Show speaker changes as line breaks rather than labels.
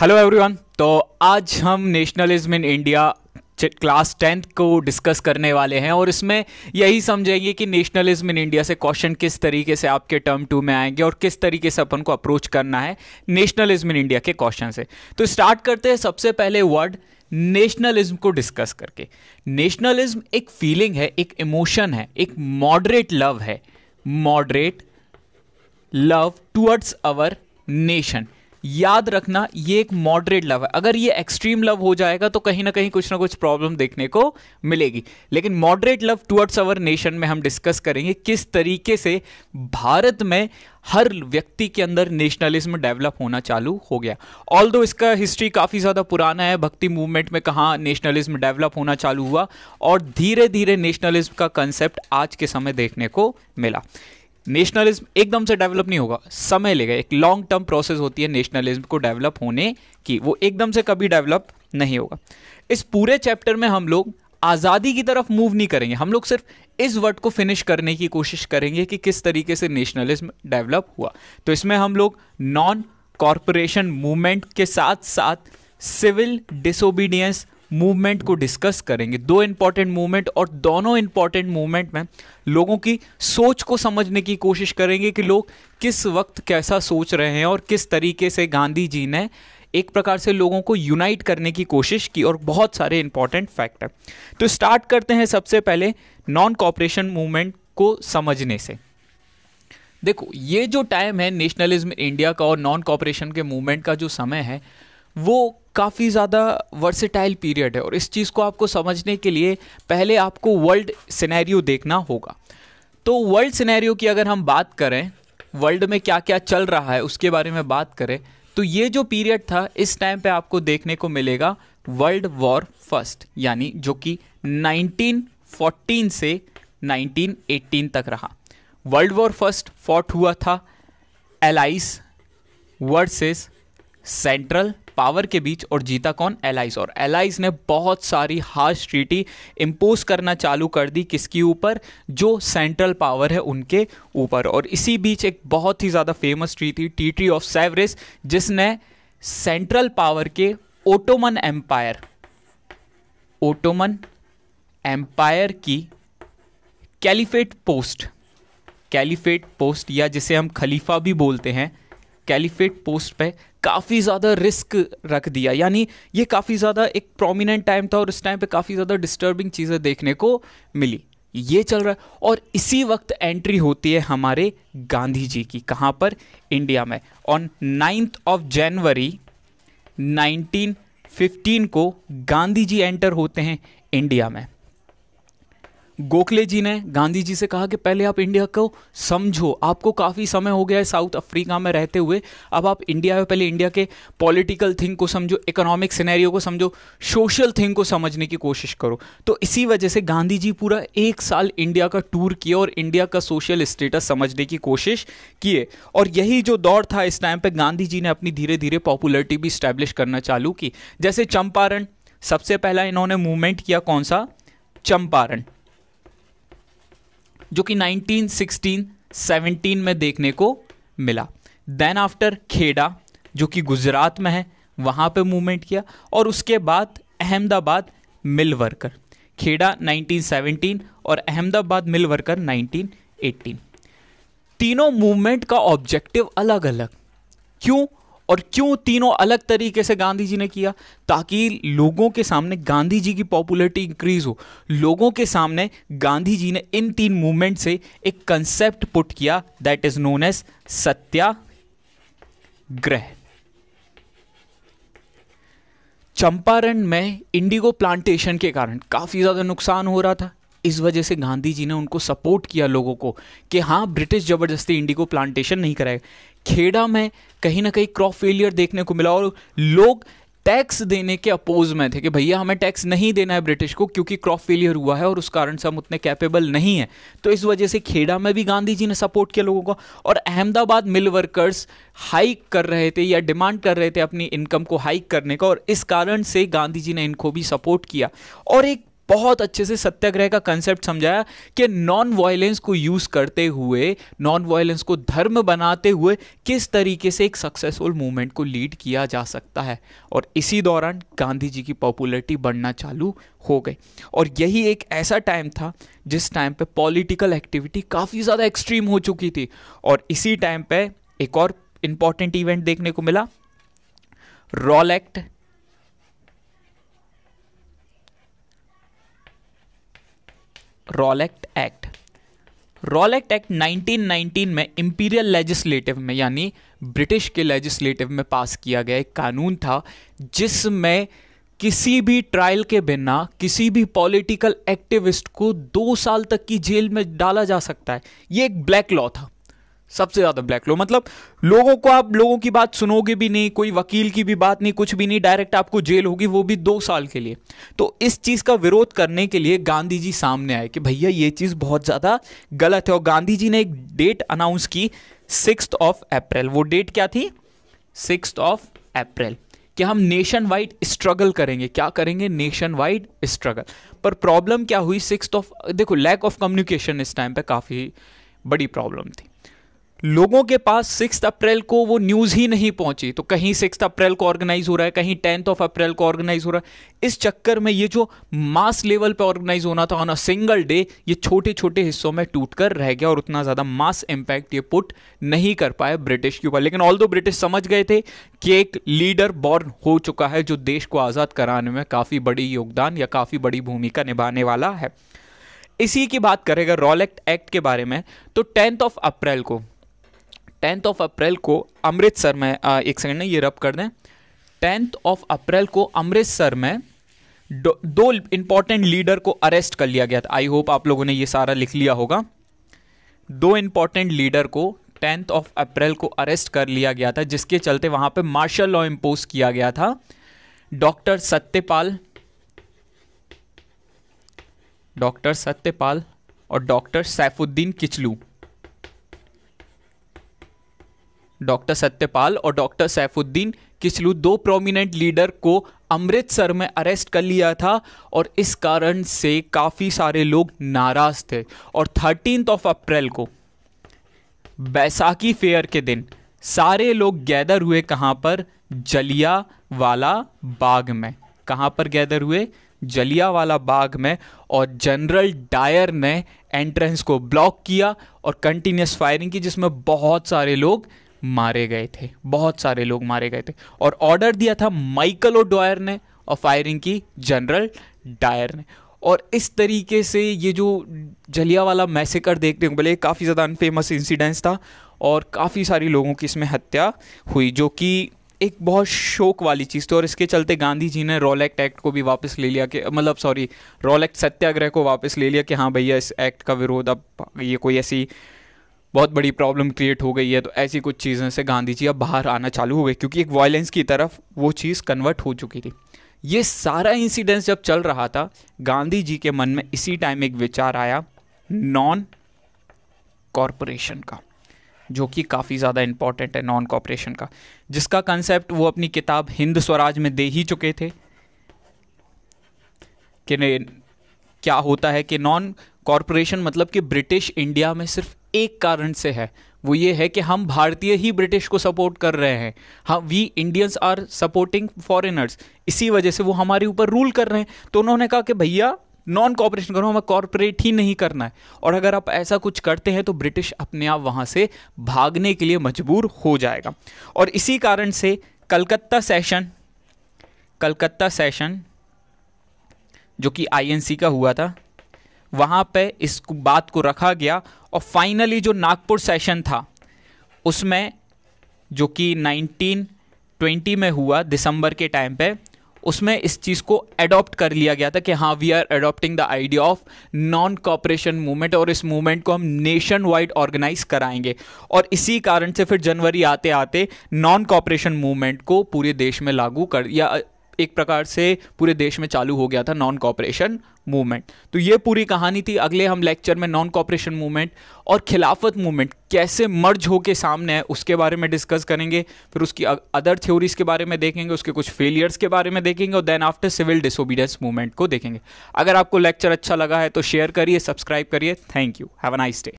hello everyone तो आज हम nationalism in India class tenth को डिस्कस करने वाले हैं और इसमें यही समझेंगे कि नेशनलिज्म इन इंडिया से क्वेश्चन किस तरीके से आपके टर्म टू में आएंगे और किस तरीके से अपन को अप्रोच करना है नेशनलिज्म इन इंडिया के क्वेश्चन से तो स्टार्ट करते हैं सबसे पहले वर्ड नेशनलिज्म को डिस्कस करके नेशनलिज्म एक फीलिंग है एक इमोशन है एक मॉडरेट लव है moderate love towards our nation याद रखना ये एक मॉडरेट लव है अगर ये एक्सट्रीम लव हो जाएगा तो कहीं ना कहीं कुछ ना कुछ प्रॉब्लम देखने को मिलेगी लेकिन moderate love towards our nation में हम डिस्कस करेंगे किस तरीके से भारत में हर व्यक्ति के अंदर नेशनलिज्म डेवलप होना चालू हो गया ऑल दो इसका हिस्ट्री काफ़ी ज़्यादा पुराना है भक्ति मूवमेंट में कहाँ नेशनलिज्म डेवलप होना चालू हुआ और धीरे धीरे नेशनलिज्म का कंसेप्ट आज के समय देखने को मिला नेशनलिज्म एकदम से डेवलप नहीं होगा समय लेगा एक लॉन्ग टर्म प्रोसेस होती है नेशनलिज्म को डेवलप होने की वो एकदम से कभी डेवलप नहीं होगा इस पूरे चैप्टर में हम लोग आज़ादी की तरफ मूव नहीं करेंगे हम लोग सिर्फ इस वर्ड को फिनिश करने की कोशिश करेंगे कि किस तरीके से नेशनलिज्म डेवलप हुआ तो इसमें हम लोग नॉन कॉरपोरेशन मूवमेंट के साथ साथ सिविल डिसोबीडियंस मूवमेंट को डिस्कस करेंगे दो इम्पॉर्टेंट मूवमेंट और दोनों इम्पॉर्टेंट मूवमेंट में लोगों की सोच को समझने की कोशिश करेंगे कि लोग किस वक्त कैसा सोच रहे हैं और किस तरीके से गांधी जी ने एक प्रकार से लोगों को यूनाइट करने की कोशिश की और बहुत सारे इंपॉर्टेंट फैक्ट है तो स्टार्ट करते हैं सबसे पहले नॉन कॉपरेशन मूवमेंट को समझने से देखो ये जो टाइम है नेशनलिज्म इंडिया का और नॉन कॉपरेशन के मूवमेंट का जो समय है वो काफ़ी ज़्यादा वर्सेटाइल पीरियड है और इस चीज़ को आपको समझने के लिए पहले आपको वर्ल्ड सिनेरियो देखना होगा तो वर्ल्ड सिनेरियो की अगर हम बात करें वर्ल्ड में क्या क्या चल रहा है उसके बारे में बात करें तो ये जो पीरियड था इस टाइम पे आपको देखने को मिलेगा वर्ल्ड वॉर फर्स्ट यानी जो कि 1914 से 1918 तक रहा वर्ल्ड वॉर फर्स्ट फॉट हुआ था एलाइस वर्सेस सेंट्रल पावर के बीच और जीता कौन एलाइज और एलाइज ने बहुत सारी हार्श ट्रीटी इम्पोज करना चालू कर दी किसके ऊपर जो सेंट्रल पावर है उनके ऊपर और इसी बीच एक बहुत ही ज़्यादा famous treaty treaty of Sevres जिसने सेंट्रल पावर के ओटोमन एम्पायर ओटोमन एम्पायर की कैलिफेट पोस्ट कैलिफेट पोस्ट या जिसे हम खलीफा भी बोलते हैं कैलिफेट पोस्ट पे काफ़ी ज़्यादा रिस्क रख दिया यानी ये काफ़ी ज़्यादा एक प्रोमिनेंट टाइम था और इस टाइम पे काफ़ी ज़्यादा डिस्टर्बिंग चीज़ें देखने को मिली ये चल रहा है और इसी वक्त एंट्री होती है हमारे गांधी जी की कहाँ पर इंडिया में ऑन नाइन्थ ऑफ जनवरी 1915 को गांधी जी एंटर होते हैं इंडिया में गोखले जी ने गांधी जी से कहा कि पहले आप इंडिया को समझो आपको काफ़ी समय हो गया है साउथ अफ्रीका में रहते हुए अब आप इंडिया में पहले इंडिया के पॉलिटिकल थिंग को समझो इकोनॉमिक सिनेरियो को समझो सोशल थिंग को समझने की कोशिश करो तो इसी वजह से गांधी जी पूरा एक साल इंडिया का टूर किया और इंडिया का सोशल स्टेटस समझने की कोशिश किए और यही जो दौर था इस टाइम पर गांधी जी ने अपनी धीरे धीरे पॉपुलरिटी भी इस्टेब्लिश करना चालू की जैसे चंपारण सबसे पहला इन्होंने मूवमेंट किया कौन सा चंपारण जो कि 1916 17 में देखने को मिला देन आफ्टर खेड़ा जो कि गुजरात में है वहाँ पे मूवमेंट किया और उसके बाद अहमदाबाद मिल वर्कर खेड़ा 1917 और अहमदाबाद मिल वर्कर 1918 तीनों मूवमेंट का ऑब्जेक्टिव अलग अलग क्यों और क्यों तीनों अलग तरीके से गांधी जी ने किया ताकि लोगों के सामने गांधी जी की पॉपुलरिटी इंक्रीज हो लोगों के सामने गांधी जी ने इन तीन मूवमेंट से एक कंसेप्ट पुट किया that is known as satyagraha Champaran में इंडिगो प्लांटेशन के कारण काफ़ी ज़्यादा नुकसान हो रहा था इस वजह से गांधी जी ने उनको सपोर्ट किया लोगों को कि हाँ ब्रिटिश ज़बरदस्ती इंडिगो प्लांटेशन नहीं कराएगा खेड़ा में कहीं ना कहीं क्रॉप फेलियर देखने को मिला और लोग टैक्स देने के अपोज में थे कि भैया हमें टैक्स नहीं देना है ब्रिटिश को क्योंकि क्रॉप फेलियर हुआ है और उस कारण से हम उतने कैपेबल नहीं हैं तो इस वजह से खेड़ा में भी गांधी जी ने सपोर्ट किया लोगों को और अहमदाबाद मिल वर्कर्स हाइक कर रहे थे या डिमांड कर रहे थे अपनी इनकम को हाइक करने का और इस कारण से गांधी जी ने इनको भी सपोर्ट किया और एक बहुत अच्छे से सत्याग्रह का कंसेप्ट समझाया कि नॉन वायलेंस को यूज़ करते हुए नॉन वायलेंस को धर्म बनाते हुए किस तरीके से एक सक्सेसफुल मूवमेंट को लीड किया जा सकता है और इसी दौरान गांधी जी की पॉपुलरिटी बढ़ना चालू हो गई और यही एक ऐसा टाइम था जिस टाइम पे पॉलिटिकल एक्टिविटी काफ़ी ज़्यादा एक्सट्रीम हो चुकी थी और इसी टाइम पे एक और इम्पॉर्टेंट इवेंट देखने को मिला Rowlatt act Rowlatt act Rowlatt act 1919 में इंपीरियल लेजिस्लेटिव में यानी ब्रिटिश के लेजिस्लेटिव में पास किया गया एक कानून था जिसमें किसी भी ट्रायल के बिना किसी भी पॉलिटिकल एक्टिविस्ट को दो साल तक की जेल में डाला जा सकता है ये एक ब्लैक लॉ था सबसे ज्यादा ब्लैक लो मतलब लोगों को आप लोगों की बात सुनोगे भी नहीं कोई वकील की भी बात नहीं कुछ भी नहीं डायरेक्ट आपको जेल होगी वो भी दो साल के लिए तो इस चीज़ का विरोध करने के लिए गांधी जी सामने आए कि भैया ये चीज़ बहुत ज़्यादा गलत है और गांधी जी ने एक डेट अनाउंस की सिक्स ऑफ अप्रैल वो डेट क्या थी सिक्स ऑफ अप्रैल कि हम नेशन वाइड स्ट्रगल करेंगे क्या करेंगे नेशन वाइड स्ट्रगल पर प्रॉब्लम क्या हुई सिक्स ऑफ देखो लैक ऑफ कम्युनिकेशन इस टाइम पे काफ़ी बड़ी प्रॉब्लम थी लोगों के पास सिक्स अप्रैल को वो न्यूज़ ही नहीं पहुंची तो कहीं सिक्स अप्रैल को ऑर्गेनाइज हो रहा है कहीं टेंथ ऑफ अप्रैल को ऑर्गेनाइज हो रहा है इस चक्कर में ये जो मास लेवल पे ऑर्गेनाइज होना था ऑन अ सिंगल डे ये छोटे छोटे हिस्सों में टूटकर रह गया और उतना ज़्यादा मास इम्पैक्ट ये पुट नहीं कर पाए ब्रिटिश के ऊपर लेकिन ऑल दो ब्रिटिश समझ गए थे कि एक लीडर बॉर्न हो चुका है जो देश को आज़ाद कराने में काफ़ी बड़ी योगदान या काफ़ी बड़ी भूमिका निभाने वाला है इसी की बात करेगा रॉल एक्ट एक्ट के बारे में तो टेंथ ऑफ अप्रैल को टेंथ ऑफ अप्रैल को अमृतसर में एक सेकंड ना ये रब कर दें टेंथ ऑफ अप्रैल को अमृतसर में दो इम्पॉर्टेंट लीडर को अरेस्ट कर लिया गया था आई होप आप लोगों ने ये सारा लिख लिया होगा दो इम्पॉर्टेंट लीडर को टेंथ ऑफ अप्रैल को अरेस्ट कर लिया गया था जिसके चलते वहाँ पे मार्शल लॉ इम्पोज किया गया था डॉक्टर सत्यपाल डॉक्टर सत्यपाल और डॉक्टर सैफुद्दीन किचलू डॉक्टर सत्यपाल और डॉक्टर सैफुद्दीन किसलू दो प्रोमिनेंट लीडर को अमृतसर में अरेस्ट कर लिया था और इस कारण से काफ़ी सारे लोग नाराज़ थे और थर्टीन ऑफ अप्रैल को बैसाखी फेयर के दिन सारे लोग गैदर हुए कहाँ पर जलिया वाला बाग में कहाँ पर गैदर हुए जलिया वाला बाग में और जनरल डायर ने एंट्रेंस को ब्लॉक किया और कंटिन्यूस फायरिंग की जिसमें बहुत सारे लोग मारे गए थे बहुत सारे लोग मारे गए थे और ऑर्डर दिया था माइकल ओ डॉयर ने और फायरिंग की जनरल डायर ने और इस तरीके से ये जो जलिया वाला मैसेकर देखने को मिले काफ़ी ज़्यादा अनफेमस इंसिडेंस था और काफ़ी सारी लोगों की इसमें हत्या हुई जो कि एक बहुत शोक वाली चीज़ थी और इसके चलते गांधी जी ने रोल एक्ट एक्ट को भी वापस ले लिया कि मतलब सॉरी रोल एक्ट सत्याग्रह को वापस ले लिया कि हाँ भैया इस एक्ट का विरोध अब ये कोई ऐसी बहुत बड़ी प्रॉब्लम क्रिएट हो गई है तो ऐसी कुछ चीज़ों से गांधी जी अब बाहर आना चालू हो गए क्योंकि एक वायलेंस की तरफ वो चीज़ कन्वर्ट हो चुकी थी ये सारा इंसिडेंस जब चल रहा था गांधी जी के मन में इसी टाइम एक विचार आया नॉन कॉरपोरेशन का जो कि काफ़ी ज़्यादा इम्पॉर्टेंट है नॉन कॉपरेशन का जिसका कंसेप्ट वो अपनी किताब हिंद स्वराज में दे ही चुके थे कि क्या होता है कि नॉन कॉरपोरेशन मतलब कि ब्रिटिश इंडिया में सिर्फ एक कारण से है वो ये है कि हम भारतीय ही ब्रिटिश को सपोर्ट कर रहे हैं हम we Indians are supporting foreigners इसी वजह से वो हमारे ऊपर रूल कर रहे हैं तो उन्होंने कहा कि भैया नॉन कॉपरेशन करो हमें कॉरपोरेट ही नहीं करना है और अगर आप ऐसा कुछ करते हैं तो ब्रिटिश अपने आप वहाँ से भागने के लिए मजबूर हो जाएगा और इसी कारण से कलकत्ता सेशन कलकत्ता सेशन जो कि आईएनसी का हुआ था वहाँ पे इस बात को रखा गया और फाइनली जो नागपुर सेशन था उसमें जो कि 1920 में हुआ दिसंबर के टाइम पे उसमें इस चीज़ को एडॉप्ट कर लिया गया था कि हाँ we are adopting the idea of non cooperation movement और इस मूवमेंट को हम नेशन वाइड ऑर्गेनाइज कराएंगे और इसी कारण से फिर जनवरी आते आते नॉन कॉपरेशन मूवमेंट को पूरे देश में लागू कर या एक प्रकार से पूरे देश में चालू हो गया था नॉन कॉपरेशन मूवमेंट तो ये पूरी कहानी थी अगले हम लेक्चर में नॉन कॉपरेशन मूवमेंट और खिलाफत मूवमेंट कैसे मर्ज हो के सामने है उसके बारे में डिस्कस करेंगे फिर उसकी अदर थ्योरीज के बारे में देखेंगे उसके कुछ फेलियर्स के बारे में देखेंगे और then after civil disobedience movement को देखेंगे अगर आपको लेक्चर अच्छा लगा है तो शेयर करिए सब्सक्राइब करिए thank you have a nice day